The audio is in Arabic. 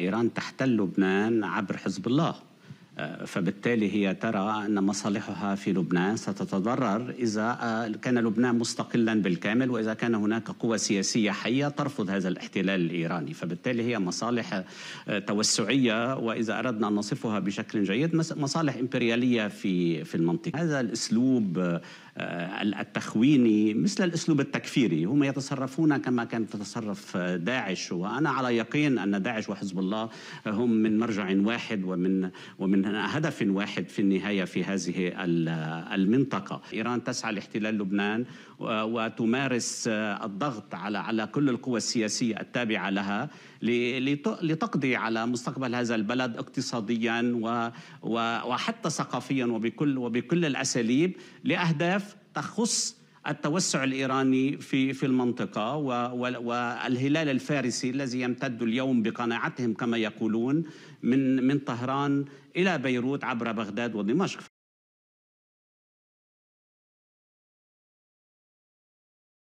إيران تحتل لبنان عبر حزب الله فبالتالي هي ترى أن مصالحها في لبنان ستتضرر إذا كان لبنان مستقلا بالكامل وإذا كان هناك قوى سياسية حية ترفض هذا الاحتلال الإيراني فبالتالي هي مصالح توسعية وإذا أردنا أن نصفها بشكل جيد مصالح إمبريالية في في المنطقة هذا الأسلوب آه، التخويني مثل الأسلوب التكفيري هم يتصرفون كما كانت تتصرف داعش وأنا على يقين أن داعش وحزب الله هم من مرجع واحد ومن ومن هدف واحد في النهاية في هذه المنطقة إيران تسعى لاحتلال لبنان وتمارس الضغط على على كل القوى السياسية التابعة لها لتقضي على مستقبل هذا البلد اقتصاديا وحتى ثقافيا وبكل وبكل الأساليب لأهداف تخص التوسع الايراني في في المنطقه والهلال الفارسي الذي يمتد اليوم بقناعتهم كما يقولون من من طهران الى بيروت عبر بغداد ودمشق